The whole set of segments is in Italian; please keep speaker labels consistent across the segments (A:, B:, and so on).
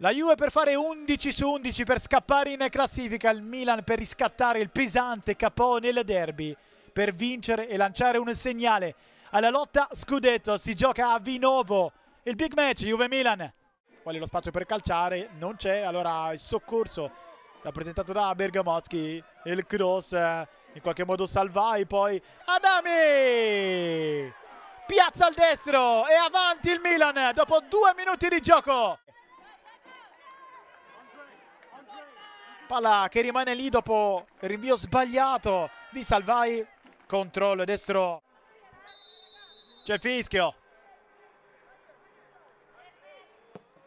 A: La Juve per fare 11 su 11 per scappare in classifica, il Milan per riscattare il pesante capò nel derby, per vincere e lanciare un segnale alla lotta Scudetto, si gioca a Vinovo il big match Juve-Milan. Qual lo spazio per calciare? Non c'è, allora il soccorso rappresentato da Bergamoschi, il cross in qualche modo salvai, poi Adami! Piazza al destro e avanti il Milan dopo due minuti di gioco. Palla che rimane lì dopo il rinvio sbagliato di Salvai. Controllo destro. C'è il fischio.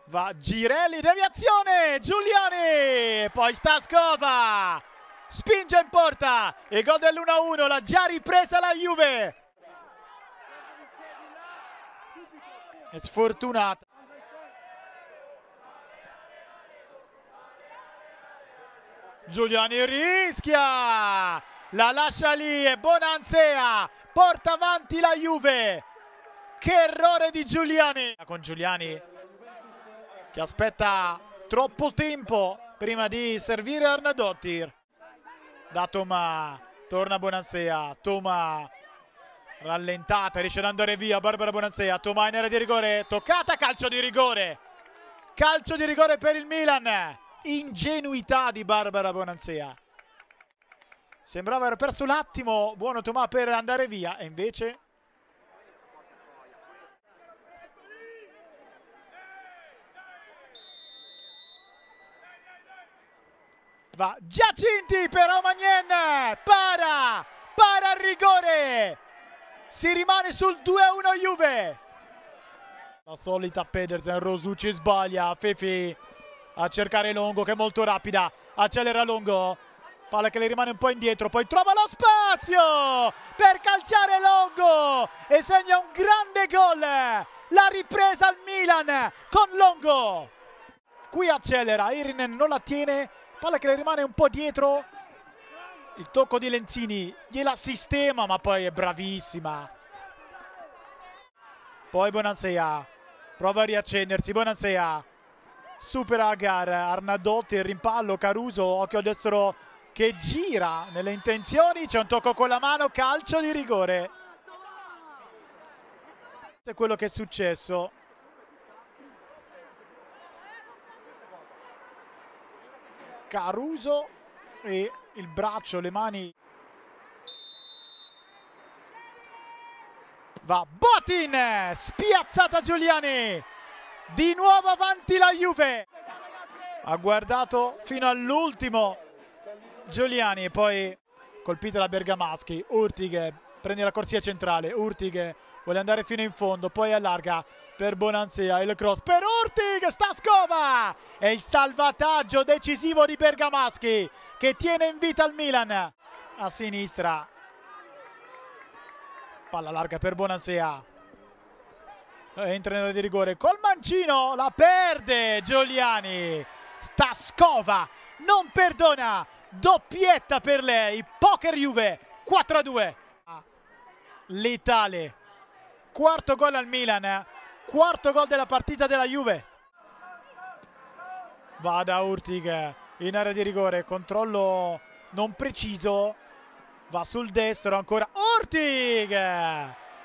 A: Va Girelli, deviazione, Giuliani, poi Staskova, spinge in porta, e gol dell'1-1, l'ha già ripresa la Juve. È sfortunata. Giuliani rischia, la lascia lì e Bonanzea porta avanti la Juve. Che errore di Giuliani! Con Giuliani che aspetta troppo tempo prima di servire Arnadottir. Da Toma, torna Bonanzea, Toma rallentata, riesce ad andare via Barbara Bonanzea, Toma in area di rigore, toccata, calcio di rigore. Calcio di rigore per il Milan ingenuità di Barbara Bonanzea. Sembrava aver perso l'attimo, buono Tomà per andare via e invece... Va Giacinti per Omagnen, para, para il rigore, si rimane sul 2-1 Juve. La solita Pedersen, Rosucci sbaglia, Fefi a cercare Longo che è molto rapida, accelera Longo, palla che le rimane un po' indietro, poi trova lo spazio per calciare Longo e segna un grande gol, la ripresa al Milan con Longo. Qui accelera, Irinen non la tiene, palla che le rimane un po' dietro, il tocco di Lenzini gliela sistema ma poi è bravissima. Poi Bonansea, prova a riaccendersi, Bonansea supera Agar Arnadotti il rimpallo Caruso occhio destro che gira nelle intenzioni c'è un tocco con la mano calcio di rigore è quello che è successo Caruso e il braccio, le mani va Botin spiazzata Giuliani di nuovo avanti la Juve ha guardato fino all'ultimo Giuliani e poi colpita da Bergamaschi Urtighe prende la corsia centrale Urtighe vuole andare fino in fondo poi allarga per Bonanzia il cross per Urtighe Stascova e il salvataggio decisivo di Bergamaschi che tiene in vita il Milan a sinistra palla larga per Bonanzia eh, entra in area di rigore col mancino, la perde Giuliani. Stascova non perdona, doppietta per lei. Poker Juve 4-2. a Letale. Quarto gol al Milan, eh. quarto gol della partita della Juve. Vada Urtig eh, in area di rigore, controllo non preciso. Va sul destro ancora Urtig!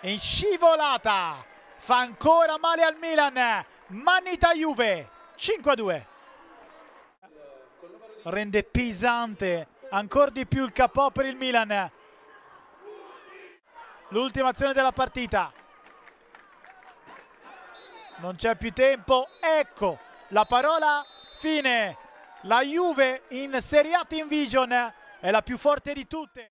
A: In scivolata! fa ancora male al Milan, Manita Juve, 5-2. Rende pesante ancora di più il capo per il Milan. L'ultima azione della partita. Non c'è più tempo, ecco la parola fine. La Juve in Serie A Team Vision è la più forte di tutte.